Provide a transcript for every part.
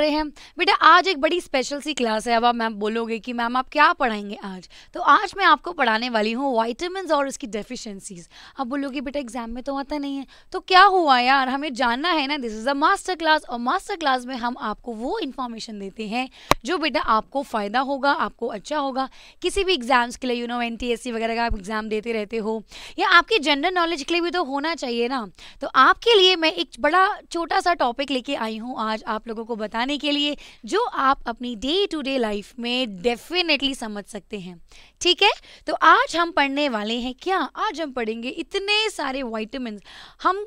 रहे हैं बेटा आज एक बड़ी स्पेशल सी क्लास है अब आप मैम बोलोगे कि मैम आप क्या पढ़ाएंगे आज तो आज मैं आपको पढ़ाने वाली हूँ वाइटामिन और उसकी डेफिशिएंसीज आप बोलोगे बेटा एग्जाम में तो आता नहीं है तो क्या हुआ यार हमें जानना है ना this is a master class और मास्टर क्लास में हम आपको वो इन्फॉर्मेशन देते हैं जो बेटा आपको फ़ायदा होगा आपको अच्छा होगा किसी भी एग्ज़ाम्स के लिए यू नो एन वगैरह का आप एग्ज़ाम देते रहते हो या आपके जनरल नॉलेज के लिए भी तो होना चाहिए ना तो आपके लिए मैं एक बड़ा छोटा सा टॉपिक लेके आई हूँ आज आप लोगों को बताने बनाने के लिए जो आप अपनी डे टू डे लाइफ में डेफिनेटली समझ सकते हैं ठीक है तो आज हम पढ़ने वाले हैं क्या आज हम पढ़ेंगे इतने सारे वाइटमिन हम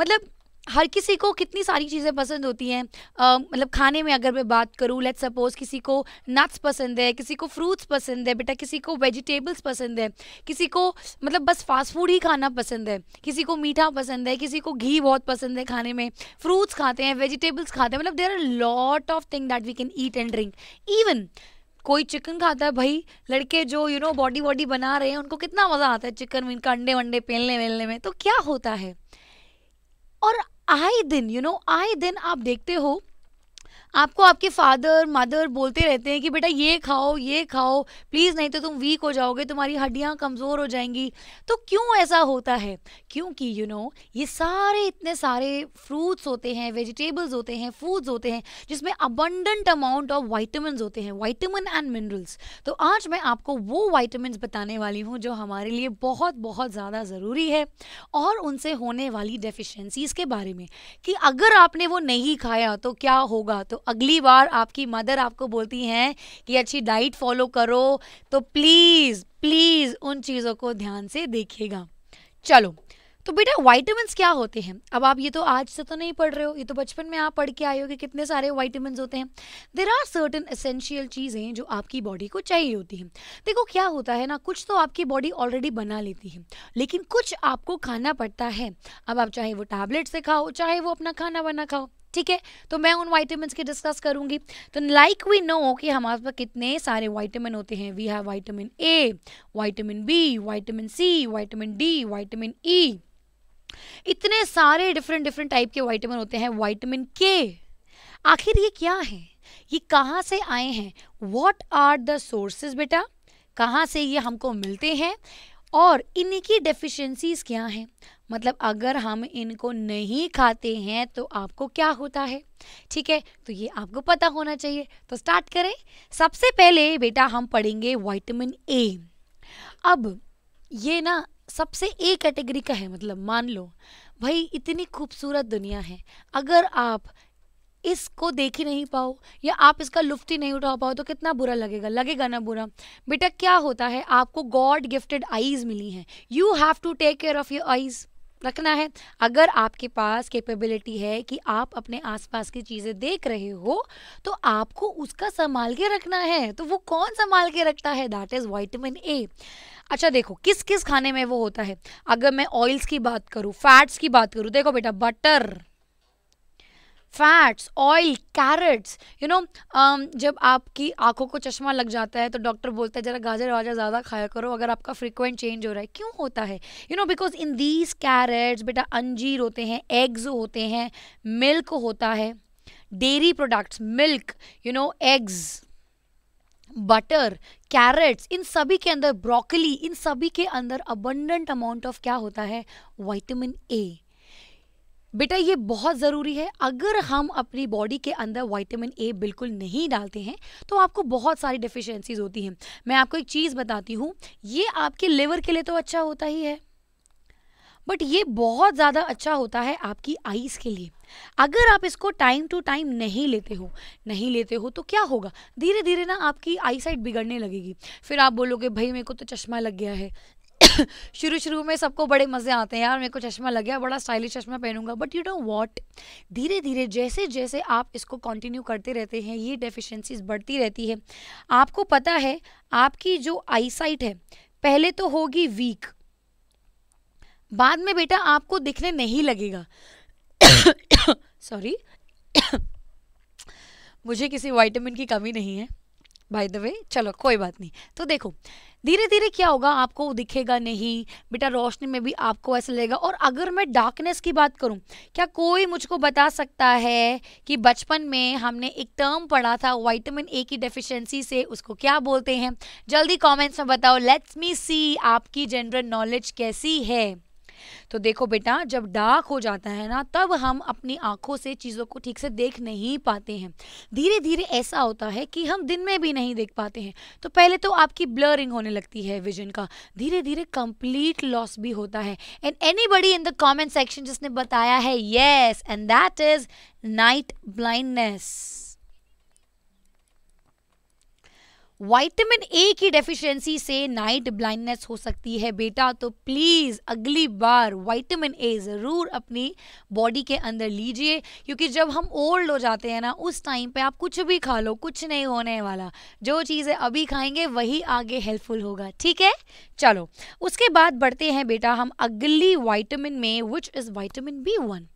मतलब हर किसी को कितनी सारी चीज़ें पसंद होती हैं मतलब खाने में अगर मैं बात करूँ लेट सपोज़ किसी को नट्स पसंद है किसी को फ्रूट्स पसंद है बेटा किसी को वेजिटेबल्स पसंद है किसी को मतलब बस फास्ट फूड ही खाना पसंद है किसी को मीठा पसंद है किसी को घी बहुत पसंद है खाने में फ्रूट्स खाते हैं वेजिटेबल्स खाते हैं मतलब there are lot of thing that we can eat and drink even कोई चिकन खाता है भाई लड़के जो यू नो बॉडी वॉडी बना रहे हैं उनको कितना मज़ा आता है चिकन विन का अंडे वंडे पेलने वेलने में तो क्या होता है और आए दिन यू you नो know, आए दिन आप देखते हो आपको आपके फादर मदर बोलते रहते हैं कि बेटा ये खाओ ये खाओ प्लीज़ नहीं तो तुम वीक हो जाओगे तुम्हारी हड्डियाँ कमज़ोर हो जाएंगी तो क्यों ऐसा होता है क्योंकि यू you नो know, ये सारे इतने सारे फ्रूट्स होते हैं वेजिटेबल्स होते हैं फूड्स होते हैं जिसमें अबंडेंट अमाउंट ऑफ वाइटमिन होते हैं वाइटमिन एंड मिनरल्स तो आज मैं आपको वो वाइटमिन बताने वाली हूँ जो हमारे लिए बहुत बहुत ज़्यादा ज़रूरी है और उनसे होने वाली डेफिशेंसीज़ के बारे में कि अगर आपने वो नहीं खाया तो क्या होगा तो अगली बार आपकी मदर आपको बोलती हैं कि अच्छी डाइट फॉलो करो तो प्लीज़ प्लीज़ उन चीज़ों को ध्यान से देखिएगा चलो तो बेटा वाइटामिन क्या होते हैं अब आप ये तो आज से तो नहीं पढ़ रहे हो ये तो बचपन में आप पढ़ के आए हो कि कितने सारे वाइटामिन होते हैं देर आर सर्टन एसेंशियल चीज़ें जो आपकी बॉडी को चाहिए होती हैं देखो क्या होता है ना कुछ तो आपकी बॉडी ऑलरेडी बना लेती है लेकिन कुछ आपको खाना पड़ता है अब आप चाहे वो टैबलेट से खाओ चाहे वो अपना खाना बना खाओ ठीक है तो मैं उन वाइटामिन के डिस्कस करूंगी तो लाइक वी नो कि हमारे पास कितने सारे वाइटामिन होते हैं we have vitamin A vitamin B vitamin C vitamin D vitamin E इतने सारे डिफरेंट डिफरेंट टाइप के वाइटामिन होते हैं वाइटामिन के आखिर ये क्या है ये कहाँ से आए हैं वॉट आर द सोर्सेज बेटा कहाँ से ये हमको मिलते हैं और इनकी डेफिशिएंसीज क्या हैं मतलब अगर हम इनको नहीं खाते हैं तो आपको क्या होता है ठीक है तो ये आपको पता होना चाहिए तो स्टार्ट करें सबसे पहले बेटा हम पढ़ेंगे वाइटमिन ए अब ये ना सबसे ए कैटेगरी का है मतलब मान लो भाई इतनी खूबसूरत दुनिया है अगर आप इसको देख ही नहीं पाओ या आप इसका लुफ्त ही नहीं उठा पाओ तो कितना बुरा लगेगा लगेगा ना बुरा बेटा क्या होता है आपको गॉड गिफ्टेड आईज मिली हैं you have to take care of your eyes रखना है अगर आपके पास कैपेबिलिटी है कि आप अपने आसपास की चीज़ें देख रहे हो तो आपको उसका संभाल के रखना है तो वो कौन संभाल के रखता है दैट इज़ वाइटमिन ए अच्छा देखो किस किस खाने में वो होता है अगर मैं ऑयल्स की बात करूँ फैट्स की बात करूँ देखो बेटा butter fats oil carrots you know जब आपकी आंखों को चश्मा लग जाता है तो डॉक्टर बोलता है ज़रा गाजर वाजर ज़्यादा खाया करो अगर आपका फ्रिक्वेंट चेंज हो रहा है क्यों होता है you know because in these carrots बेटा अंजीर होते हैं एग्स होते हैं मिल्क होता है dairy products milk you know eggs butter carrots इन सभी के अंदर ब्रोकली इन सभी के अंदर अबंडेंट अमाउंट ऑफ क्या होता है वाइटामिन ए बेटा ये बहुत ज़रूरी है अगर हम अपनी बॉडी के अंदर वाइटामिन ए बिल्कुल नहीं डालते हैं तो आपको बहुत सारी डिफिशेंसीज होती हैं मैं आपको एक चीज़ बताती हूँ ये आपके लिवर के लिए तो अच्छा होता ही है बट ये बहुत ज़्यादा अच्छा होता है आपकी आइज़ के लिए अगर आप इसको टाइम टू टाइम नहीं लेते हो नहीं लेते हो तो क्या होगा धीरे धीरे ना आपकी आई साइट बिगड़ने लगेगी फिर आप बोलोगे भाई मेरे को तो चश्मा लग गया है शुरू शुरू में सबको बड़े मज़े आते हैं यार मेरे को चश्मा लग गया बड़ा स्टाइलिश चश्मा पहनूंगा बट यू नो वॉट धीरे धीरे जैसे जैसे आप इसको कंटिन्यू करते रहते हैं ये डेफिशिएंसीज बढ़ती रहती है आपको पता है आपकी जो आईसाइट है पहले तो होगी वीक बाद में बेटा आपको दिखने नहीं लगेगा सॉरी मुझे किसी वाइटामिन की कमी नहीं है बाय द वे चलो कोई बात नहीं तो देखो धीरे धीरे क्या होगा आपको दिखेगा नहीं बेटा रोशनी में भी आपको ऐसा लगेगा और अगर मैं डार्कनेस की बात करूं क्या कोई मुझको बता सकता है कि बचपन में हमने एक टर्म पढ़ा था वाइटामिन ए की डेफिशिएंसी से उसको क्या बोलते हैं जल्दी कमेंट्स में बताओ लेट्स मी सी आपकी जनरल नॉलेज कैसी है तो देखो बेटा जब डार्क हो जाता है ना तब हम अपनी आंखों से चीज़ों को ठीक से देख नहीं पाते हैं धीरे धीरे ऐसा होता है कि हम दिन में भी नहीं देख पाते हैं तो पहले तो आपकी ब्लरिंग होने लगती है विजन का धीरे धीरे कंप्लीट लॉस भी होता है and anybody in the comment section जिसने बताया है yes and that is night blindness vitamin A की डेफिशिएंसी से नाइट ब्लाइंडनेस हो सकती है बेटा तो प्लीज़ अगली बार वाइटामिन ए ज़रूर अपनी बॉडी के अंदर लीजिए क्योंकि जब हम ओल्ड हो जाते हैं ना उस टाइम पे आप कुछ भी खा लो कुछ नहीं होने वाला जो चीज़ें अभी खाएंगे वही आगे हेल्पफुल होगा ठीक है चलो उसके बाद बढ़ते हैं बेटा हम अगली वाइटामिन में which is vitamin B one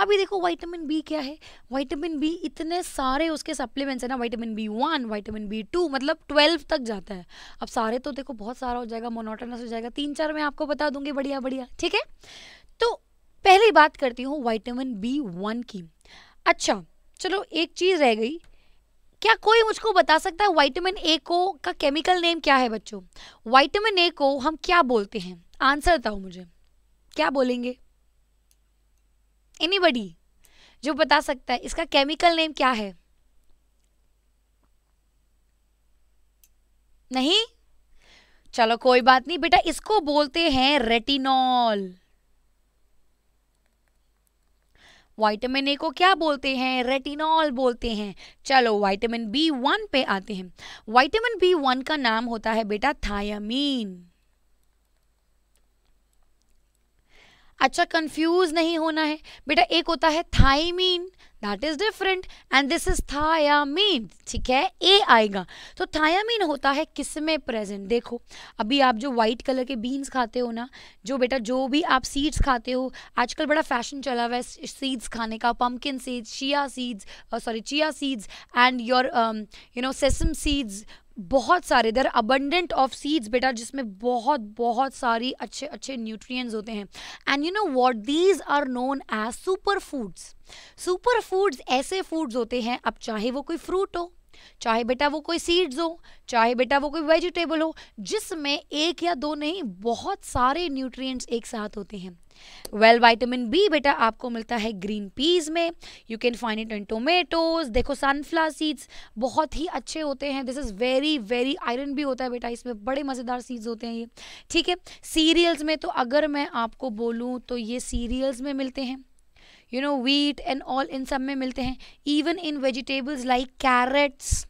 अभी देखो वाइटामिन बी क्या है वाइटामिन बी इतने सारे उसके सप्लीमेंट्स हैं ना vitamin B one vitamin B two मतलब ट्वेल्व तक जाता है अब सारे तो देखो बहुत सारा हो जाएगा मोनोटनस हो जाएगा तीन चार मैं आपको बता दूंगी बढ़िया बढ़िया ठीक है तो पहली बात करती हूँ वाइटामिन बी वन की अच्छा चलो एक चीज़ रह गई क्या कोई मुझको बता सकता है वाइटामिन ए को का केमिकल नेम क्या है बच्चों वाइटामिन ए को हम क्या बोलते हैं आंसर बताओ मुझे क्या बोलेंगे एनीबडी जो बता सकता है इसका केमिकल नेम क्या है नहीं चलो कोई बात नहीं बेटा इसको बोलते हैं रेटिनॉल वाइटामिन ए को क्या बोलते हैं रेटिनॉल बोलते हैं चलो वाइटामिन बी वन पे आते हैं वाइटामिन बी वन का नाम होता है बेटा थायामीन अच्छा कंफ्यूज नहीं होना है बेटा एक होता है thiamine that is different and this is thiamine ठीक है ए आएगा तो थायामीन होता है किस में प्रेजेंट देखो अभी आप जो व्हाइट कलर के बीन्स खाते हो ना जो बेटा जो भी आप सीड्स खाते हो आजकल बड़ा फैशन चला हुआ है सीड्स खाने का pumpkin seeds chia seeds sorry chia seeds and your you know sesame seeds बहुत सारे देर अबंडेंट ऑफ सीड्स बेटा जिसमें बहुत बहुत सारी अच्छे अच्छे न्यूट्रिएंट्स होते हैं and you know what these are known as super foods super foods ऐसे फूड्स होते हैं अब चाहे वो कोई फ्रूट हो चाहे बेटा वो कोई सीड्स हो चाहे बेटा वो कोई वेजिटेबल हो जिसमें एक या दो नहीं बहुत सारे न्यूट्रिएंट्स एक साथ होते हैं वेल वाइटामिन बी बेटा आपको मिलता है ग्रीन पीज में you can find it in tomatoes देखो सनफ्लावर सीड्स बहुत ही अच्छे होते हैं this is very very iron भी होता है बेटा इसमें बड़े मज़ेदार सीड्स होते हैं ये ठीक है सीरियल्स में तो अगर मैं आपको बोलूँ तो ये सीरियल्स में मिलते हैं you know wheat and all in सब में मिलते हैं even in vegetables like carrots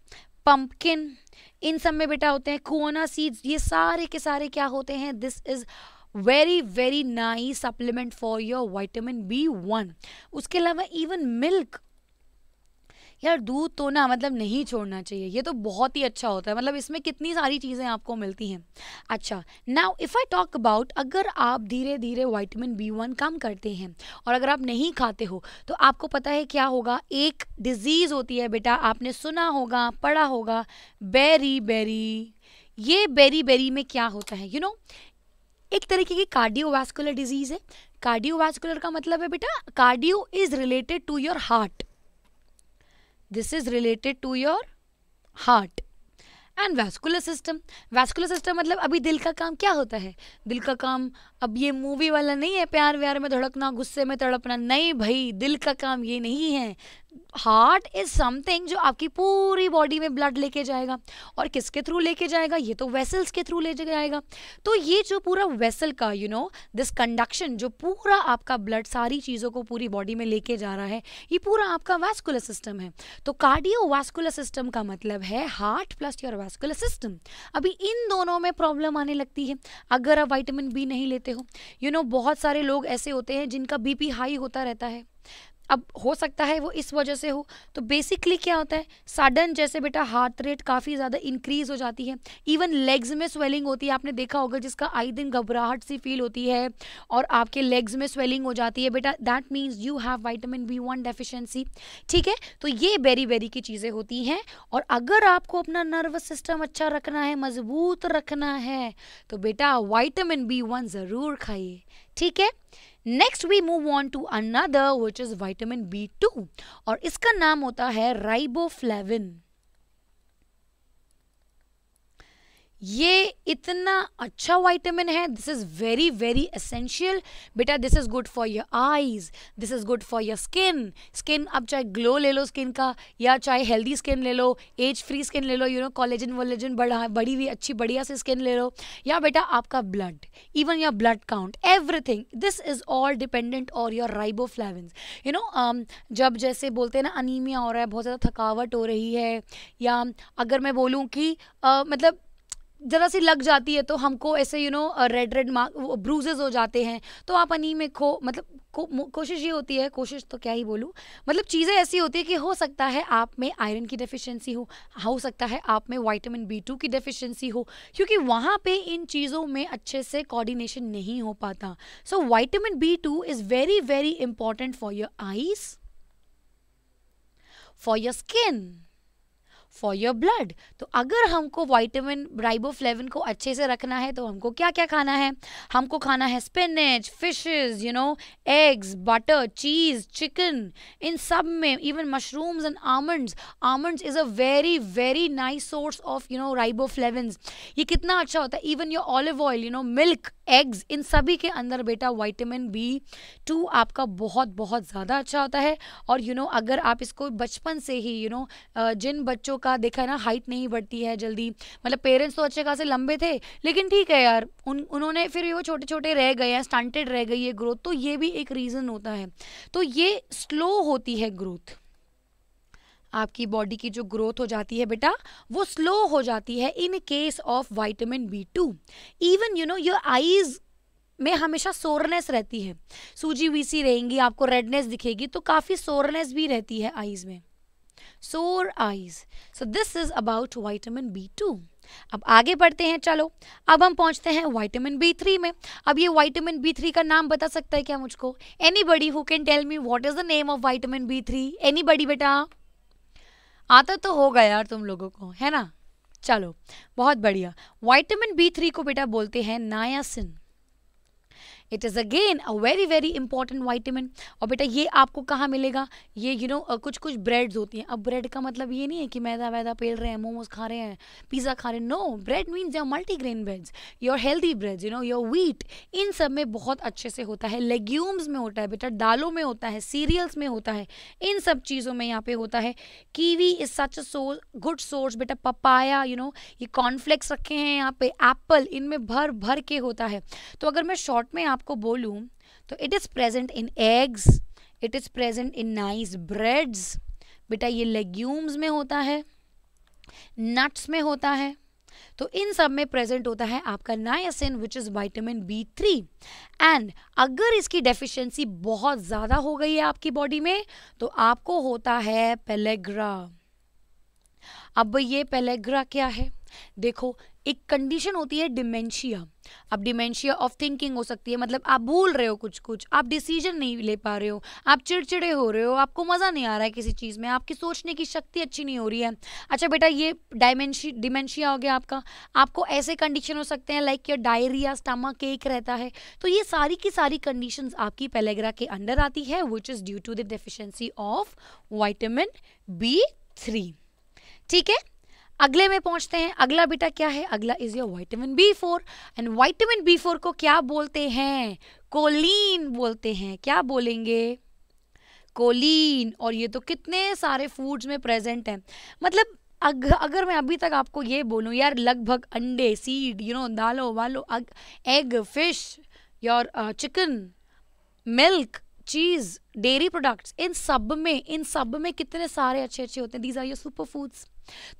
pumpkin in सब में बेटा होते हैं कोना सीड्स ये सारे के सारे क्या होते हैं this is very very nice supplement for your vitamin B one उसके अलावा इवन मिल्क यार दूध तो ना मतलब नहीं छोड़ना चाहिए ये तो बहुत ही अच्छा होता है मतलब इसमें कितनी सारी चीज़ें आपको मिलती हैं अच्छा now if I talk about अगर आप धीरे धीरे वाइटामिन बी वन कम करते हैं और अगर आप नहीं खाते हो तो आपको पता है क्या होगा एक डिजीज़ होती है बेटा आपने सुना होगा पढ़ा होगा बेरी बेरी ये बेरी बेरी में क्या होता है यू you नो know, एक तरीके की कार्डियोवास्कुलर डिजीज है कार्डियोवास्कुलर का मतलब है बेटा cardio is related to your heart this is related to your heart and vascular system vascular system मतलब अभी दिल का काम क्या होता है दिल का काम अब ये मूवी वाला नहीं है प्यार व्यार में धड़कना गुस्से में तड़पना नहीं भाई दिल का काम ये नहीं है हार्ट इज समथिंग जो आपकी पूरी बॉडी में ब्लड लेके जाएगा और किसके थ्रू लेके जाएगा ये तो वेसल्स के थ्रू ले जाएगा तो ये जो पूरा वेसल का यू नो दिस कंडक्शन जो पूरा आपका ब्लड सारी चीज़ों को पूरी बॉडी में लेके जा रहा है ये पूरा आपका वैस्कुलर सिस्टम है तो कार्डियो वैस्कुलर सिस्टम का मतलब है heart plus your vascular system अभी इन दोनों में प्रॉब्लम आने लगती है अगर आप वाइटामिन बी नहीं लेते हो यू you नो know, बहुत सारे लोग ऐसे होते हैं जिनका बी हाई होता रहता है अब हो सकता है वो इस वजह से हो तो बेसिकली क्या होता है सडन जैसे बेटा हार्ट रेट काफ़ी ज़्यादा इंक्रीज हो जाती है इवन लेग्स में स्वेलिंग होती है आपने देखा होगा जिसका आई दिन घबराहट सी फील होती है और आपके लेग्स में स्वेलिंग हो जाती है बेटा that means you have vitamin B one deficiency ठीक है तो ये बेरी बेरी की चीज़ें होती हैं और अगर आपको अपना नर्वस सिस्टम अच्छा रखना है मजबूत रखना है तो बेटा वाइटामिन बी वन ज़रूर खाइए ठीक है next we move on to another which is vitamin B two और इसका नाम होता है राइबोफ्लेविन ये इतना अच्छा वाइटामिन है this is very very essential बेटा this is good for your eyes this is good for your skin skin आप चाहे ग्लो ले लो स्किन का या चाहे हेल्दी स्किन ले लो एज फ्री स्किन ले लो यू नो कॉलेजन वॉलेजन बढ़ा बड़ी हुई अच्छी बढ़िया से स्किन ले लो या बेटा आपका blood even your blood count everything this is all dependent और योर राइबोफ्लाविन यू नो जब जैसे बोलते हैं ना अनिमिया हो रहा है बहुत ज़्यादा थकावट हो रही है या अगर मैं बोलूँ कि uh, मतलब ज़रा सी लग जाती है तो हमको ऐसे you know red red mark bruises हो जाते हैं तो आप अनी में खो मतलब को, कोशिश ये होती है कोशिश तो क्या ही बोलूँ मतलब चीज़ें ऐसी होती है कि हो सकता है आप में आयरन की डेफिशिएंसी हो हो सकता है आप में वाइटामिन बी टू की डेफिशिएंसी हो क्योंकि वहाँ पे इन चीज़ों में अच्छे से कोऑर्डिनेशन नहीं हो पाता so vitamin B two is very very important for your eyes for your skin for your blood तो अगर हमको वाइटामिन राइबोफ्लेविन को अच्छे से रखना है तो हमको क्या क्या खाना है हमको खाना है spinach fishes you know eggs butter cheese chicken इन सब में even mushrooms and almonds almonds is a very very nice source of you know riboflavin ये कितना अच्छा होता है even your olive oil you know milk eggs इन सभी के अंदर बेटा वाइटामिन बी टू आपका बहुत बहुत ज़्यादा अच्छा होता है और यू you नो know, अगर आप इसको बचपन से ही यू you नो know, जिन बच्चों का देखा है ना हाइट नहीं बढ़ती है जल्दी मतलब पेरेंट्स तो अच्छे खासे लंबे थे लेकिन ठीक है यार उन उन्होंने फिर वो छोटे छोटे रह गए हैं स्टंटेड रह गई है ग्रोथ तो ये भी एक रीज़न होता है तो ये स्लो होती है ग्रोथ आपकी बॉडी की जो ग्रोथ हो जाती है बेटा वो स्लो हो जाती है in case of vitamin B two even you know your eyes में हमेशा सोरनेस रहती है सूजी वीसी रहेंगी आपको रेडनेस दिखेगी तो काफ़ी सोरनेस भी रहती है आईज में sore so this is about vitamin B two अब आगे बढ़ते हैं चलो अब हम पहुंचते हैं वाइटामिन बी थ्री में अब ये वाइटामिन बी थ्री का नाम बता सकता है क्या मुझको anybody who can tell me what is the name of vitamin B three anybody बेटा आता तो होगा यार तुम लोगों को है ना चलो बहुत बढ़िया वाइटामिन बी थ्री को बेटा बोलते हैं niacin it is again a very very important vitamin और बेटा ये आपको कहाँ मिलेगा ये यू you नो know, कुछ कुछ ब्रेड्स होती हैं अब ब्रेड का मतलब ये नहीं है कि मैदा वैदा पेल रहे हैं मोमोज खा रहे हैं पिज़्ज़ा खा रहे हैं no bread means your multigrain breads your healthy breads you know your wheat इन सब में बहुत अच्छे से होता है लेग्यूम्स में होता है बेटा दालों में होता है सीरियल्स में होता है इन सब चीज़ों में यहाँ पे होता है kiwi is such a source good source बेटा पपाया यू नो ये कॉर्नफ्लेक्स रखे हैं यहाँ पे एप्पल इनमें भर भर के होता है तो अगर मैं शॉर्ट में आप आपको बोलूँ तो it is present in eggs it is present in nice breads बेटा ये लेग्यूम्स में होता है नट्स में होता है तो इन सब में प्रेजेंट होता है आपका niacin which is vitamin B three and अगर इसकी डेफिशिएंसी बहुत ज़्यादा हो गई है आपकी बॉडी में तो आपको होता है पेलेग्रा अब ये पेलेग्रा क्या है देखो एक कंडीशन होती है डिमेंशिया अब डिमेंशिया ऑफ थिंकिंग हो सकती है मतलब आप भूल रहे हो कुछ कुछ आप डिसीजन नहीं ले पा रहे हो आप चिड़चिड़े हो रहे हो आपको मज़ा नहीं आ रहा है किसी चीज़ में आपकी सोचने की शक्ति अच्छी नहीं हो रही है अच्छा बेटा ये डायमेंशी डिमेंशिया हो गया आपका आपको ऐसे कंडीशन हो सकते हैं लाइक योर डायरिया स्टमक एक रहता है तो ये सारी की सारी कंडीशन आपकी पेलेग्रा के अंडर आती है which is due to the deficiency of vitamin B three ठीक है अगले में पहुंचते हैं अगला बेटा क्या है अगला is your vitamin B four and vitamin B four को क्या बोलते हैं कोलिन बोलते हैं क्या बोलेंगे कोलिन और ये तो कितने सारे फूड्स में प्रेजेंट है मतलब अग, अगर मैं अभी तक आपको ये बोलूँ यार लगभग अंडे सीड यू नो दालों वालो अग, egg fish your chicken milk cheese dairy products इन सब में इन सब में कितने सारे अच्छे अच्छे होते हैं these are your super foods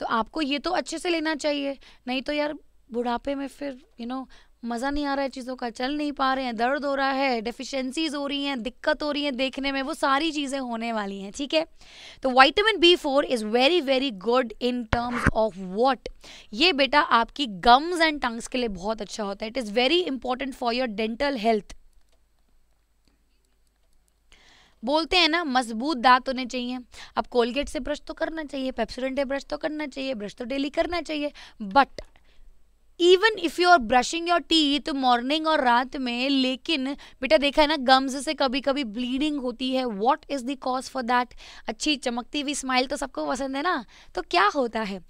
तो आपको ये तो अच्छे से लेना चाहिए नहीं तो यार बुढ़ापे में फिर यू नो मज़ा नहीं आ रहा है चीज़ों का चल नहीं पा रहे हैं दर्द हो रहा है डिफिशेंसीज हो रही हैं दिक्कत हो रही है देखने में वो सारी चीज़ें होने वाली हैं ठीक है तो vitamin B four is very very good in terms of what ये बेटा आपकी गम्स एंड टंग्स के लिए बहुत अच्छा होता है it is very important for your dental health बोलते हैं ना मजबूत दांत होने चाहिए अब कोलगेट से ब्रश तो करना चाहिए पेप्सोडेंट से ब्रश तो करना चाहिए ब्रश तो डेली करना चाहिए but even if you are brushing your teeth morning और रात में लेकिन बेटा देखा है ना गम्स से कभी कभी ब्लीडिंग होती है what is the cause for that अच्छी चमकती हुई स्माइल तो सबको पसंद है ना तो क्या होता है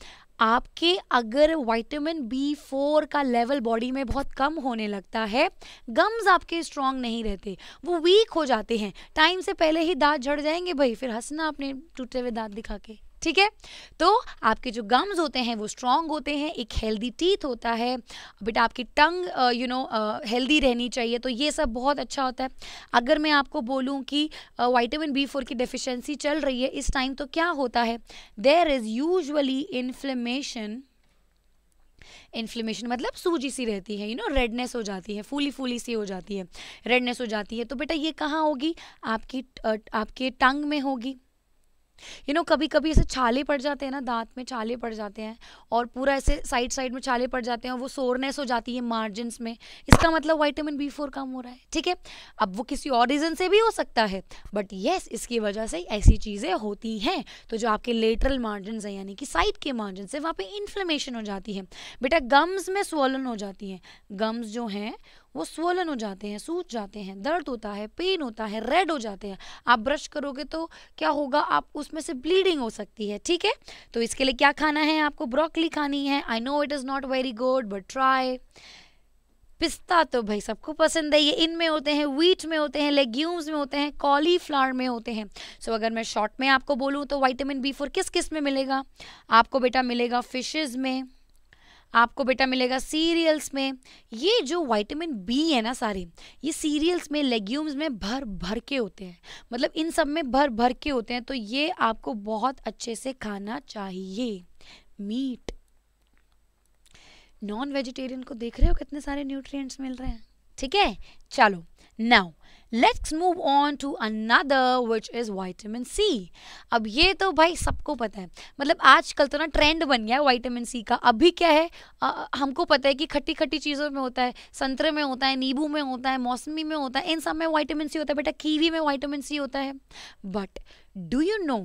आपके अगर विटामिन बी फोर का लेवल बॉडी में बहुत कम होने लगता है गम्स आपके स्ट्रांग नहीं रहते वो वीक हो जाते हैं टाइम से पहले ही दांत झड़ जाएंगे भाई फिर हंसना अपने टूटे हुए दांत दिखा के ठीक है तो आपके जो गम्स होते हैं वो स्ट्रांग होते हैं एक हेल्दी टीथ होता है बेटा आपकी टंग यू नो हेल्दी रहनी चाहिए तो ये सब बहुत अच्छा होता है अगर मैं आपको बोलूँ कि वाइटामिन बी फोर की डिफिशेंसी चल रही है इस टाइम तो क्या होता है there is usually inflammation inflammation मतलब सूजी सी रहती है यू नो रेडनेस हो जाती है फूली फूली सी हो जाती है रेडनेस हो जाती है तो बेटा ये कहाँ होगी आपकी uh, आपके टंग में होगी यू you नो know, कभी कभी ऐसे छाले पड़ जाते हैं ना दांत में छाले पड़ जाते हैं और पूरा ऐसे साइड साइड में छाले पड़ जाते हैं वो सोरनेस हो जाती है मार्जिनस में इसका मतलब वाइटामिन बी फोर कम हो रहा है ठीक है अब वो किसी और रीज़न से भी हो सकता है बट येस इसकी वजह से ऐसी चीज़ें होती हैं तो जो आपके लेटरल मार्जिन है यानी कि साइड के मार्जिन से वहाँ पर इन्फ्लेमेशन हो जाती है बेटा गम्स में स्वलन हो जाती है गम्स जो हैं वो स्वलन हो जाते हैं सूज जाते हैं दर्द होता है पेन होता है रेड हो जाते हैं आप ब्रश करोगे तो क्या होगा आप उसमें से ब्लीडिंग हो सकती है ठीक है तो इसके लिए क्या खाना है आपको ब्रोकली खानी है I know it is not very good but try पिस्ता तो भाई सबको पसंद है ये इनमें होते हैं व्हीट में होते हैं लेग्यूम्स में होते हैं कॉलीफ्लावर में होते हैं सो so, अगर मैं शॉर्ट में आपको बोलूँ तो वाइटामिन बी फोर किस किस में मिलेगा आपको बेटा मिलेगा फिशेज़ में आपको बेटा मिलेगा सीरियल्स में ये जो वाइटामिन बी है ना सारे ये सीरियल्स में लेग्यूम्स में भर भर के होते हैं मतलब इन सब में भर भर के होते हैं तो ये आपको बहुत अच्छे से खाना चाहिए मीट नॉन वेजिटेरियन को देख रहे हो कितने सारे न्यूट्रिएंट्स मिल रहे हैं ठीक है चलो now let's move on to another which is vitamin C अब ये तो भाई सबको पता है मतलब आजकल तो ना ट्रेंड बन गया है वाइटामिन सी का अभी क्या है आ, हमको पता है कि खट्टी खट्टी चीज़ों में होता है संतरे में होता है नींबू में होता है मौसमी में होता है इन सब में वाइटामिन सी होता है बेटा कीवी में वाइटामिन सी होता है but do you know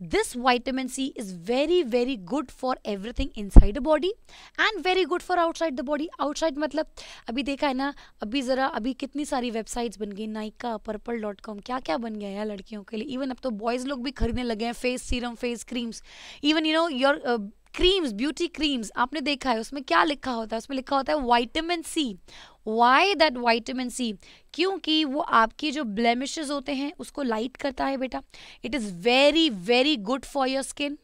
this vitamin C is very very good for everything inside the body and very good for outside the body outside मतलब अभी देखा है ना अभी ज़रा अभी कितनी सारी वेबसाइट्स बन गई नाइका पर्पल डॉट कॉम क्या क्या बन गया है लड़कियों के लिए इवन अब तो बॉयज़ लोग भी खरीदने लगे हैं face serum face creams even you know your creams beauty creams आपने देखा है उसमें क्या लिखा होता है उसमें लिखा होता है vitamin C why that vitamin C क्योंकि वो आपके जो ब्लेमिशेज होते हैं उसको लाइट करता है बेटा it is very very good for your skin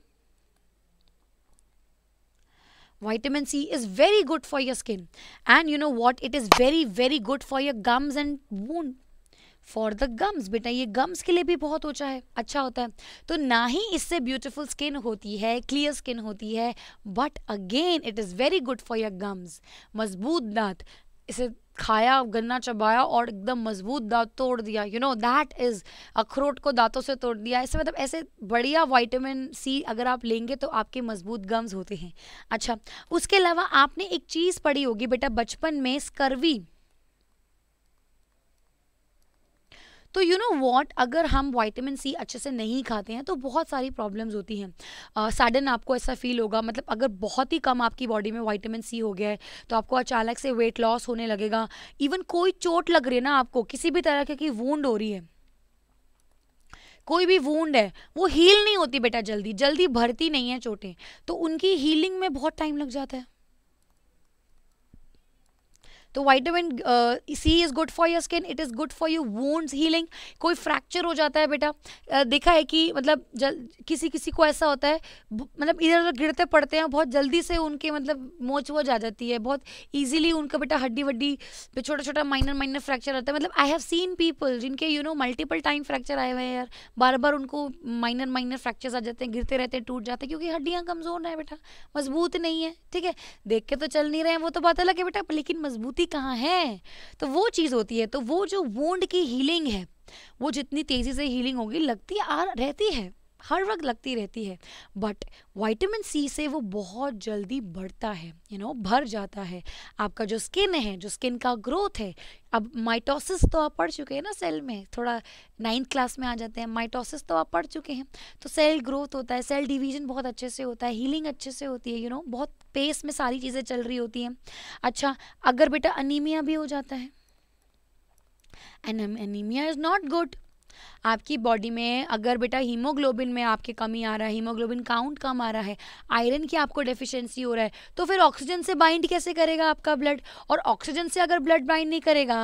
vitamin c is very good for your skin and you know what it is very very good for your gums and wound for the gums बेटा ये gums के लिए भी बहुत ऊंचा है अच्छा होता है तो ना ही इससे ब्यूटिफुल स्किन होती है क्लियर स्किन होती है but again it is very good for your gums मजबूत दांत इसे खाया गन्ना चबाया और एकदम मजबूत दांत तोड़ दिया यू नो दैट इज़ अखरोट को दांतों से तोड़ दिया ऐसे मतलब ऐसे बढ़िया वाइटामिन सी अगर आप लेंगे तो आपके मजबूत गम्स होते हैं अच्छा उसके अलावा आपने एक चीज़ पढ़ी होगी बेटा बचपन में स्कर्वी तो यू नो वॉट अगर हम वाइटामिन सी अच्छे से नहीं खाते हैं तो बहुत सारी प्रॉब्लम्स होती हैं सडन uh, आपको ऐसा फील होगा मतलब अगर बहुत ही कम आपकी बॉडी में वाइटामिन सी हो गया है तो आपको अचानक से वेट लॉस होने लगेगा इवन कोई चोट लग रही है ना आपको किसी भी तरह की वूंड हो रही है कोई भी वूंड है वो हील नहीं होती बेटा जल्दी जल्दी भरती नहीं है चोटें तो उनकी हीलिंग में बहुत टाइम लग जाता है तो vitamin C is good for your skin it is good for your wounds healing कोई फ्रैक्चर हो जाता है बेटा uh, देखा है कि मतलब जल किसी किसी को ऐसा होता है मतलब इधर उधर गिरते पड़ते हैं बहुत जल्दी से उनके मतलब मोच वोच आ जाती है बहुत ईजिली उनका बेटा हड्डी वड्डी छोटा छोटा माइनर माइनर फ्रैक्चर होता है मतलब आई हैव सीन पीपल जिनके you know multiple time fracture आए हुए हैं यार बार बार उनको माइनर माइनर फ्रैक्चर्स आ जाते हैं गिरते रहते हैं टूट जाते हैं क्योंकि हड्डियाँ कमज़ोर है बेटा मजबूत नहीं है ठीक है देख के तो चल नहीं रहे हैं वो तो बात अलग है बेटा लेकिन मजबूती गलती कहाँ है तो वो चीज़ होती है तो वो जो वोंड की हीलिंग है वो जितनी तेज़ी से हीलिंग होगी लगती आ रहती है हर वक्त लगती रहती है बट वाइटामिन सी से वो बहुत जल्दी बढ़ता है यू you नो know, भर जाता है आपका जो स्किन है जो स्किन का ग्रोथ है अब माइटोसिस तो आप पढ़ चुके हैं ना सेल में थोड़ा नाइन्थ क्लास में आ जाते हैं माइटोसिस तो आप पढ़ चुके हैं तो सेल ग्रोथ होता है सेल डिवीजन बहुत अच्छे से होता है हीलिंग अच्छे से होती है यू you नो know, बहुत पेस में सारी चीज़ें चल रही होती हैं अच्छा अगर बेटा अनिमिया भी हो जाता है and anaemia is not good आपकी बॉडी में अगर बेटा हीमोग्लोबिन में आपके कमी आ रहा है हीमोग्लोबिन काउंट कम आ रहा है आयरन की आपको डेफिशिएंसी हो रहा है तो फिर ऑक्सीजन से बाइंड कैसे करेगा आपका ब्लड और ऑक्सीजन से अगर ब्लड बाइंड नहीं करेगा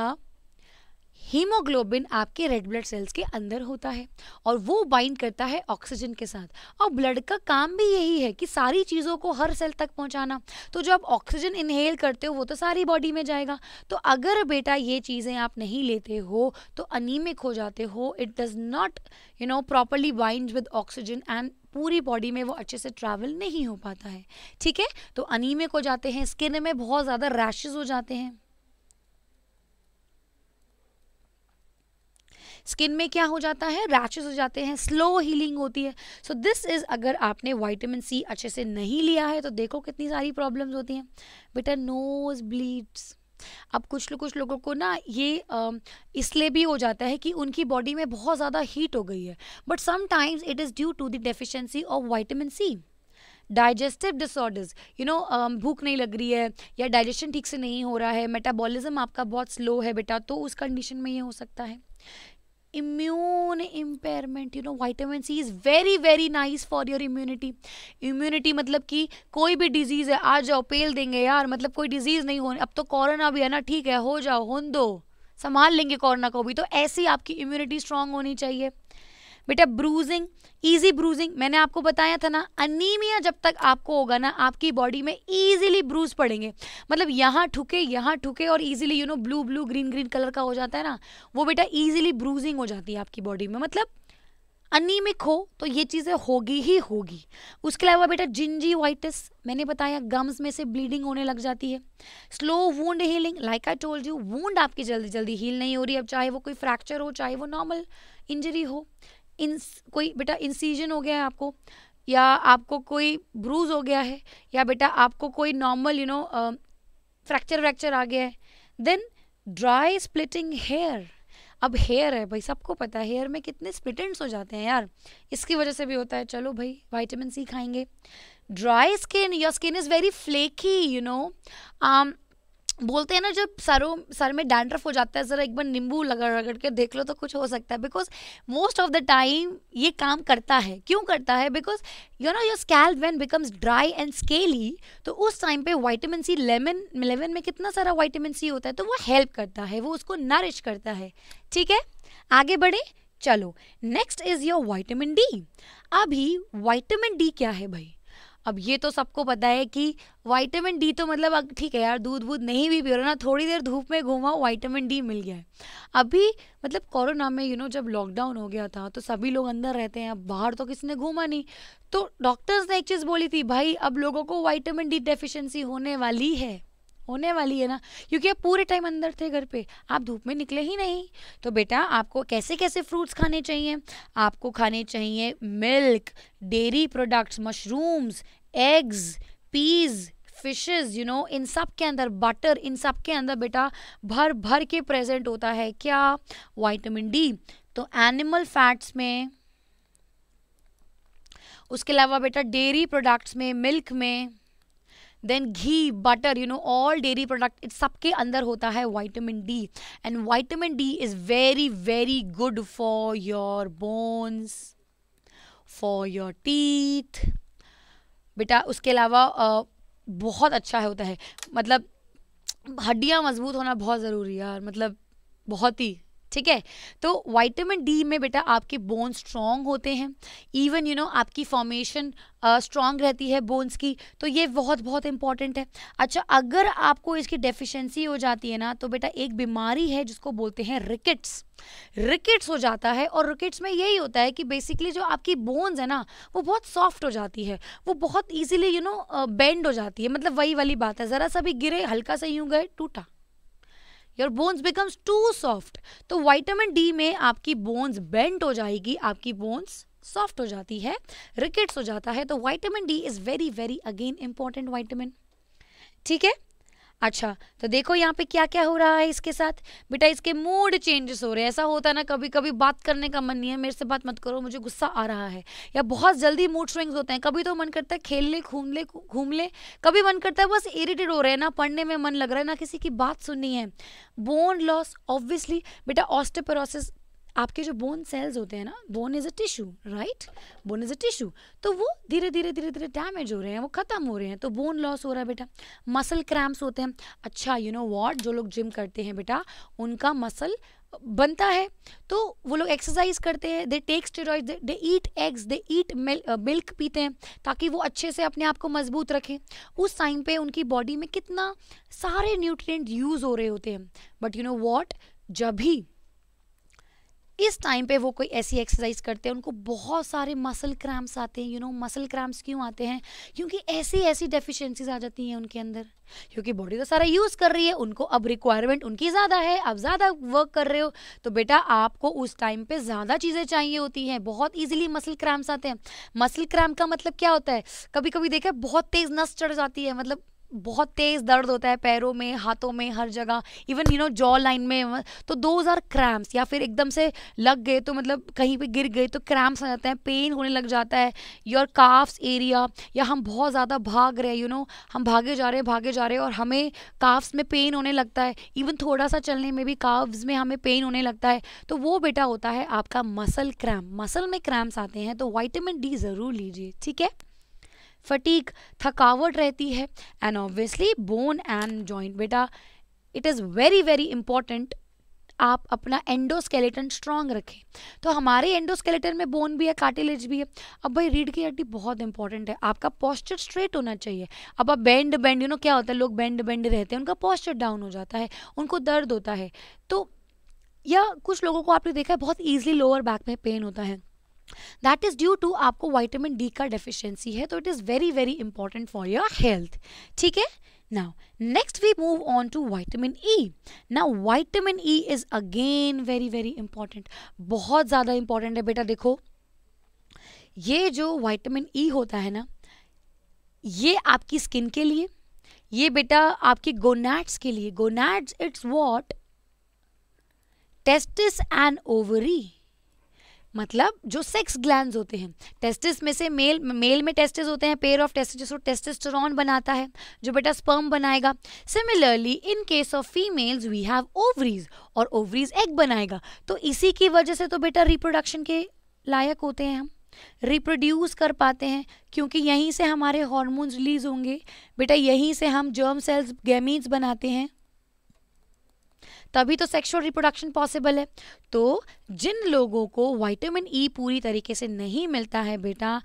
हीमोग्लोबिन आपके रेड ब्लड सेल्स के अंदर होता है और वो बाइंड करता है ऑक्सीजन के साथ और ब्लड का काम भी यही है कि सारी चीज़ों को हर सेल तक पहुंचाना तो जो आप ऑक्सीजन इनहेल करते हो वो तो सारी बॉडी में जाएगा तो अगर बेटा ये चीज़ें आप नहीं लेते हो तो अनिमिक हो जाते हो it does not you know properly bind with oxygen and पूरी बॉडी में वो अच्छे से ट्रैवल नहीं हो पाता है ठीक है तो अनिमिक हो जाते हैं स्किन में बहुत ज़्यादा रैशेज़ हो जाते हैं स्किन में क्या हो जाता है रैचेस हो जाते हैं स्लो हीलिंग होती है सो दिस इज़ अगर आपने वाइटामिन सी अच्छे से नहीं लिया है तो देखो कितनी सारी प्रॉब्लम्स होती हैं बेटा नोज ब्लीड्स अब कुछ लोग कुछ लोगों को ना ये इसलिए भी हो जाता है कि उनकी बॉडी में बहुत ज़्यादा हीट हो गई है but sometimes it is due to the deficiency of vitamin C digestive disorders you know भूख नहीं लग रही है या डाइजेशन ठीक से नहीं हो रहा है मेटाबॉलिज्म आपका बहुत स्लो है बेटा तो उस कंडीशन में ये हो सकता है immune impairment you know vitamin C is very very nice for your immunity immunity मतलब कि कोई भी डिजीज़ है आ जाओ पेल देंगे यार मतलब कोई डिजीज़ नहीं होने अब तो कोरोना भी है ना ठीक है हो जाओ हो दो संभाल लेंगे कोरोना को भी तो ऐसी आपकी इम्यूनिटी स्ट्रांग होनी चाहिए बेटा ब्रूजिंग ईजी ब्रूजिंग मैंने आपको बताया था ना अनीमिया जब तक आपको होगा ना आपकी बॉडी में ईजिली ब्रूज पड़ेंगे मतलब यहाँ ठुके यहाँ ठुके और easily you know blue blue green green colour का हो जाता है ना वो बेटा ईजिली ब्रूजिंग हो जाती है आपकी बॉडी में मतलब अनिमिक हो तो ये चीज़ें होगी ही होगी उसके अलावा बेटा जिंजी वाइटिस मैंने बताया गम्स में से ब्लीडिंग होने लग जाती है slow wound healing like I told you wound आपकी जल्दी जल्दी हील नहीं हो रही अब चाहे वो कोई फ्रैक्चर हो चाहे वो नॉर्मल इंजरी हो इन कोई बेटा इंसीजन हो गया है आपको या आपको कोई ब्रूज हो गया है या बेटा आपको कोई नॉर्मल यू नो फ्रैक्चर व्रैक्चर आ गया है देन ड्राई स्प्लिटिंग हेयर अब हेयर है भाई सबको पता है हेयर में कितने स्प्लिटेंट्स हो जाते हैं यार इसकी वजह से भी होता है चलो भाई वाइटामिन सी खाएंगे dry skin your skin is very flaky you know बोलते हैं ना जब सरों सर में डैंड्रफ हो जाता है ज़रा एक बार नींबू लगा रगड़ के देख लो तो कुछ हो सकता है because most of the time ये काम करता है क्यों करता है because you know your scalp when becomes dry and scaly तो उस टाइम पे वाइटामिन सी लेमन लेमन में कितना सारा वाइटामिन सी होता है तो वो हेल्प करता है वो उसको नरिश करता है ठीक है आगे बढ़े चलो next is your vitamin D अभी वाइटामिन डी क्या है भाई अब ये तो सबको पता है कि वाइटामिन डी तो मतलब अब ठीक है यार दूध वूध नहीं भी पी रहा ना थोड़ी देर धूप में घूमा वाइटामिन डी मिल गया है अभी मतलब कोरोना में यू नो जब लॉकडाउन हो गया था तो सभी लोग अंदर रहते हैं अब बाहर तो किसी ने घूमा नहीं तो डॉक्टर्स ने एक चीज़ बोली थी भाई अब लोगों को वाइटामिन डी डेफिशिएंसी होने वाली है होने वाली है ना क्योंकि आप पूरे टाइम अंदर थे घर पे आप धूप में निकले ही नहीं तो बेटा आपको कैसे कैसे फ्रूट्स खाने चाहिए आपको खाने चाहिए milk dairy products mushrooms eggs peas fishes you know इन सब के अंदर बटर इन सब के अंदर बेटा भर भर के प्रेजेंट होता है क्या वाइटामिन डी तो एनिमल फैट्स में उसके अलावा बेटा डेयरी प्रोडक्ट्स में मिल्क में then ghee butter you know all dairy product it सबके अंदर होता है vitamin D and vitamin D is very very good for your bones for your teeth बेटा उसके अलावा बहुत अच्छा होता है मतलब हड्डियाँ मजबूत होना बहुत ज़रूरी है यार मतलब बहुत ही ठीक है तो वाइटामिन डी में बेटा आपके बोन स्ट्रॉन्ग होते हैं इवन यू नो आपकी फॉर्मेशन स्ट्रांग uh, रहती है बोन्स की तो ये बहुत बहुत इंपॉर्टेंट है अच्छा अगर आपको इसकी डेफिशिएंसी हो जाती है ना तो बेटा एक बीमारी है जिसको बोलते हैं रिकेट्स रिकेट्स हो जाता है और रिकेट्स में यही होता है कि बेसिकली जो आपकी बोन्स है ना वो बहुत सॉफ्ट हो जाती है वो बहुत ईजिली यू नो बेंड हो जाती है मतलब वही वाली बात है ज़रा सा भी गिरे हल्का सा यूँ गए टूटा your bones becomes too soft तो वाइटामिन डी में आपकी बोन्स बेंट हो जाएगी आपकी बोन्स सॉफ्ट हो जाती है रिकेट्स हो जाता है तो vitamin D is very very again important vitamin ठीक है अच्छा तो देखो यहाँ पे क्या क्या हो रहा है इसके साथ बेटा इसके मूड चेंजेस हो रहे हैं ऐसा होता है ना कभी कभी बात करने का मन नहीं है मेरे से बात मत करो मुझे गुस्सा आ रहा है या बहुत जल्दी मूड स्विंग्स होते हैं कभी तो मन करता है खेल ले घूम ले घूम ले कभी मन करता है बस इरिटेड हो रहे हैं ना पढ़ने में मन लग रहा है ना किसी की बात सुननी है बोन लॉस ऑब्वियसली बेटा ऑस्टेपेरोसिस आपके जो बोन सेल्स होते हैं ना bone is a tissue right bone is a tissue तो वो धीरे धीरे धीरे धीरे डैमेज हो रहे हैं वो खत्म हो रहे हैं तो बोन लॉस हो रहा है बेटा मसल क्रैम्प्स होते हैं अच्छा यू नो वॉट जो लोग जिम करते हैं बेटा उनका मसल बनता है तो वो लोग एक्सरसाइज करते हैं they take steroid they eat eggs they eat milk पीते हैं ताकि वो अच्छे से अपने आप को मजबूत रखें उस टाइम पे उनकी बॉडी में कितना सारे न्यूट्रिएंट यूज़ हो रहे होते हैं बट यू नो वॉट जब भी इस टाइम पे वो कोई ऐसी एक्सरसाइज करते हैं उनको बहुत सारे मसल क्रैम्प्स आते हैं यू नो मसल क्रैम्प्स क्यों आते हैं क्योंकि ऐसी ऐसी डेफिशिएंसीज आ जाती हैं उनके अंदर क्योंकि बॉडी तो सारा यूज़ कर रही है उनको अब रिक्वायरमेंट उनकी ज़्यादा है अब ज़्यादा वर्क कर रहे हो तो बेटा आपको उस टाइम पे ज़्यादा चीज़ें चाहिए होती हैं बहुत ईजिली मसल क्रैम्प्स आते हैं मसल क्रैम्प का मतलब क्या होता है कभी कभी देखा बहुत तेज़ नस चढ़ जाती है मतलब बहुत तेज़ दर्द होता है पैरों में हाथों में हर जगह even you know jaw line में तो दोज आर क्रैम्प्स या फिर एकदम से लग गए तो मतलब कहीं पे गिर गए तो क्रैम्प्स आ जाते हैं पेन होने लग जाता है योर काफ्स एरिया या हम बहुत ज़्यादा भाग रहे यू यू नो हम भागे जा रहे हैं भागे जा रहे हैं और हमें काफ्स में पेन होने लगता है इवन थोड़ा सा चलने में भी काफ्स में हमें पेन होने लगता है तो वो बेटा होता है आपका मसल क्रैम्प मसल में क्रैम्प्स आते हैं तो वाइटामिन डी ज़रूर लीजिए ठीक है फटीक थकावट रहती है and obviously bone and joint बेटा it is very very important आप अपना एंडोस्केलेटन स्ट्रांग रखें तो हमारे एंडोस्केलेटन में बोन भी है कार्टिलेज भी है अब भाई रीढ़ की हड्डी बहुत इंपॉर्टेंट है आपका पॉस्चर स्ट्रेट होना चाहिए अब आप बैंड बैंड यू नो क्या होता है लोग बैंड बैंड रहते हैं उनका पॉस्चर डाउन हो जाता है उनको दर्द होता है तो या कुछ लोगों को आपने देखा है बहुत ईजिली लोअर बैक में पेन होता है दैट इज़ ड्यू टू आपको वाइटामिन डी का डेफिशिएंसी है तो it is very very important for your health ठीक है Now, next we move on to vitamin E. Now, vitamin E is again very very important. बहुत ज़्यादा important है बेटा देखो ये जो vitamin E होता है ना ये आपकी स्किन के लिए ये बेटा आपके गोनैट्स के लिए gonads it's what testis and ovary मतलब जो सेक्स ग्लैंड होते हैं टेस्टिस में से मेल मेल में टेस्टिस होते हैं पेयर ऑफ टेस्टिस जिसको टेस्टिस्टोरॉन बनाता है जो बेटा स्पर्म बनाएगा similarly in case of females we have ovaries और ओवरीज एग बनाएगा तो इसी की वजह से तो बेटा रिप्रोडक्शन के लायक होते हैं हम रिप्रोड्यूस कर पाते हैं क्योंकि यहीं से हमारे हॉर्मोन्स रिलीज होंगे बेटा यहीं से हम जर्म सेल्स गैमीट्स बनाते हैं तभी तो सेक्सुअल रिप्रोडक्शन पॉसिबल है तो जिन लोगों को वाइटामिन ई e पूरी तरीके से नहीं मिलता है बेटा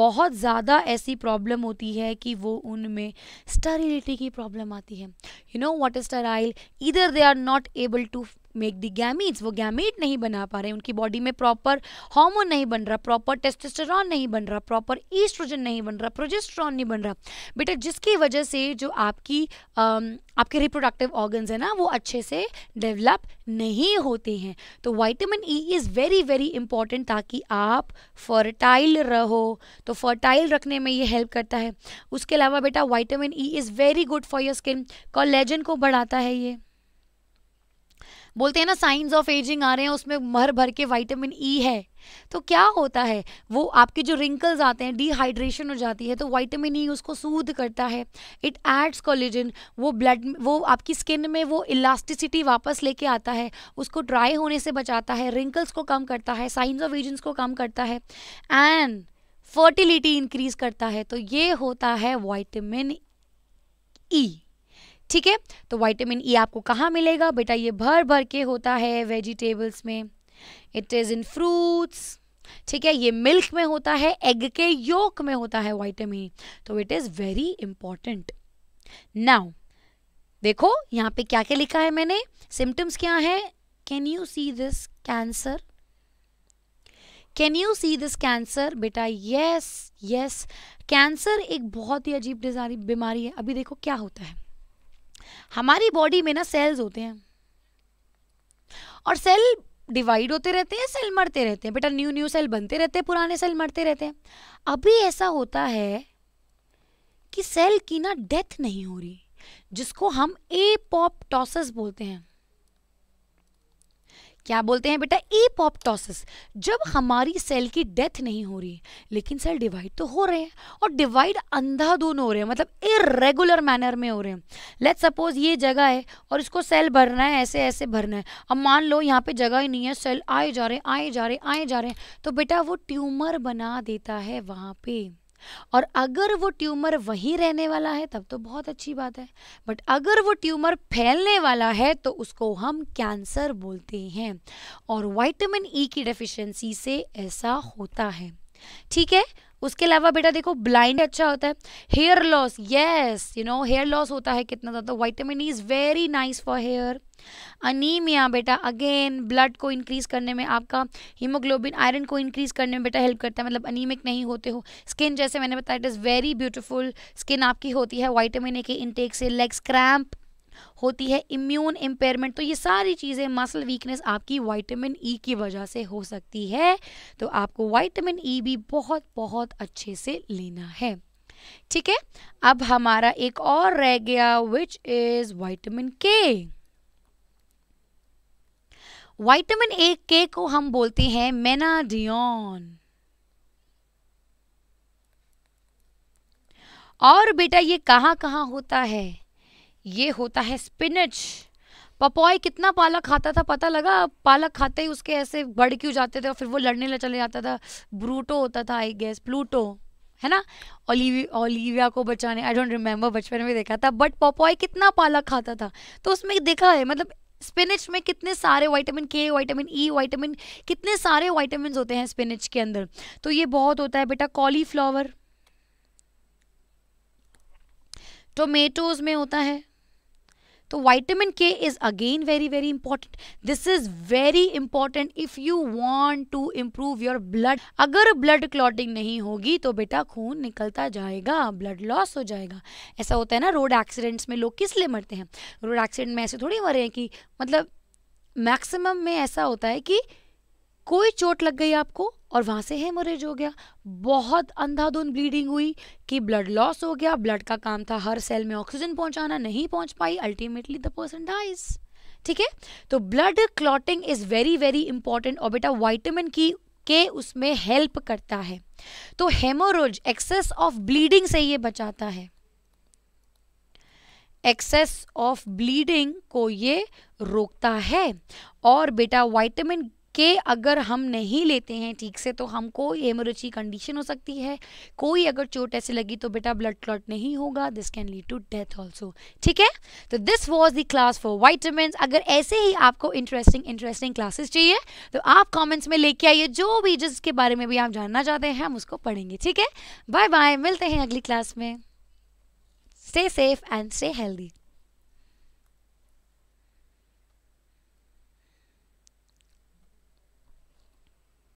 बहुत ज़्यादा ऐसी प्रॉब्लम होती है कि वो उनमें स्टरिलिटी की प्रॉब्लम आती है you know what is sterile इधर they are not able to make the gametes वो गैमीट नहीं बना पा रहे उनकी बॉडी में प्रॉपर हार्मोन नहीं बन रहा प्रॉपर टेस्टेस्टेरॉन नहीं बन रहा प्रॉपर ईस्ट्रोजन नहीं बन रहा प्रोजेस्ट्रॉन नहीं बन रहा बेटा जिसकी वजह से जो आपकी आपके रिप्रोडक्टिव ऑर्गन्स है ना वो अच्छे से डेवलप नहीं होते हैं तो vitamin E is very very important ताकि आप फर्टाइल रहो तो फर्टाइल रखने में ये हेल्प करता है उसके अलावा बेटा vitamin E is very good for your skin collagen को बढ़ाता है ये बोलते हैं ना साइंस ऑफ एजिंग आ रहे हैं उसमें भर भर के वाइटामिन ई e है तो क्या होता है वो आपके जो रिंकल्स आते हैं डिहाइड्रेशन हो जाती है तो वाइटामिन ई e उसको सूद करता है इट एड्स कॉलिजन वो ब्लड वो आपकी स्किन में वो इलास्टिसिटी वापस लेके आता है उसको ड्राई होने से बचाता है रिंकल्स को कम करता है साइंस ऑफ एजिंग्स को कम करता है एंड फर्टिलिटी इंक्रीज करता है तो ये होता है वाइटमिन ई e. ठीक है तो वाइटामिन ई e आपको कहाँ मिलेगा बेटा ये भर भर के होता है वेजिटेबल्स में इट इज़ इन फ्रूट्स ठीक है ये मिल्क में होता है एग के योक में होता है वाइटामिन e. तो it is very important now देखो यहाँ पे क्या क्या लिखा है मैंने सिम्टम्स क्या है can you see this cancer can you see this cancer बेटा यस यस कैंसर एक बहुत ही अजीब डिजारी बीमारी है अभी देखो क्या होता है हमारी बॉडी में ना सेल्स होते हैं और सेल डिवाइड होते रहते हैं सेल मरते रहते हैं बेटा न्यू न्यू सेल बनते रहते हैं पुराने सेल मरते रहते हैं अभी ऐसा होता है कि सेल की ना डेथ नहीं हो रही जिसको हम ए पॉप टॉसेस बोलते हैं क्या बोलते हैं बेटा एपोप्टोसिस जब हमारी सेल की डेथ नहीं हो रही लेकिन सेल डिवाइड तो हो रहे हैं और डिवाइड अंधाधुन हो रहे हैं मतलब इरेगुलर मैनर में हो रहे हैं लेट सपोज ये जगह है और इसको सेल भरना है ऐसे ऐसे भरना है अब मान लो यहाँ पे जगह ही नहीं है सेल आए जा रहे हैं आए जा रहे हैं आए जा रहे हैं तो बेटा वो ट्यूमर बना देता है वहाँ पर और अगर वो ट्यूमर वहीं रहने वाला है तब तो बहुत अच्छी बात है बट अगर वो ट्यूमर फैलने वाला है तो उसको हम कैंसर बोलते हैं और वाइटामिन ई e की डेफिशिएंसी से ऐसा होता है ठीक है उसके अलावा बेटा देखो ब्लाइंड अच्छा होता है hair loss yes you know hair loss होता है कितना ज़्यादा vitamin is very nice for hair anaemia बेटा अगेन ब्लड को इंक्रीज़ करने में आपका हीमोग्लोबिन आयरन को इंक्रीज़ करने में बेटा हेल्प करता है मतलब अनीमिक नहीं होते हो स्किन जैसे मैंने बताया it is very beautiful skin आपकी होती है वाइटामिन ए के इनटेक से लेग्स क्रैम्प होती है इम्यून इम्पेयरमेंट तो ये सारी चीज़ें मसल वीकनेस आपकी वाइटामिन ई e की वजह से हो सकती है तो आपको वाइटामिन ई e भी बहुत बहुत अच्छे से लेना है ठीक है अब हमारा एक और रह गया which is vitamin K vitamin A के को हम बोलते हैं मेनाडियन और बेटा ये कहाँ कहाँ होता है ये होता है स्पिनच पपॉय कितना पालक खाता था पता लगा पालक खाते ही उसके ऐसे बढ़ क्यों जाते थे और फिर वो लड़ने ले चले जाता था ब्रूटो होता था आई गेस प्लूटो है ना ओलिवी ओलिविया को बचाने आई डोंट रिमेम्बर बचपन में देखा था बट पपोई कितना पालक खाता था तो उसमें देखा है मतलब स्पिनच में कितने सारे vitamin K vitamin E vitamin कितने सारे वाइटामिन होते हैं स्पिनच के अंदर तो ये बहुत होता है बेटा कॉलीफ्लावर टोमेटोज में होता है तो vitamin K is again very very important this is very important if you want to improve your blood अगर ब्लड क्लॉटिंग नहीं होगी तो बेटा खून निकलता जाएगा ब्लड लॉस हो जाएगा ऐसा होता है ना रोड एक्सीडेंट्स में लोग किस लिए मरते हैं रोड एक्सीडेंट में ऐसे थोड़ी मरे हैं कि मतलब मैक्सिमम में ऐसा होता है कि कोई चोट लग गई आपको और वहां से हेमोरेज हो गया बहुत अंधाधुंध ब्लीडिंग हुई कि ब्लड लॉस हो गया ब्लड का काम था हर सेल में ऑक्सीजन पहुंचाना नहीं पहुंच पाई अल्टीमेटली द पर्सन डाइज ठीक है तो blood clotting is very very important और बेटा वाइटामिन की के उसमें हेल्प करता है तो हेमोरोज एक्सेस ऑफ ब्लीडिंग से ये बचाता है एक्सेस ऑफ ब्लीडिंग को ये रोकता है और बेटा वाइटामिन कि अगर हम नहीं लेते हैं ठीक से तो हमको हेमोरेची कंडीशन हो सकती है कोई अगर चोट ऐसे लगी तो बेटा ब्लड क्लॉट नहीं होगा this can lead to death also ठीक है तो this was the class for vitamin अगर ऐसे ही आपको इंटरेस्टिंग इंटरेस्टिंग क्लासेस चाहिए तो आप कॉमेंट्स में लेके आइए जो भी जिसके बारे में भी आप जानना चाहते हैं हम उसको पढ़ेंगे ठीक है बाय बाय मिलते हैं अगली क्लास में stay safe and stay healthy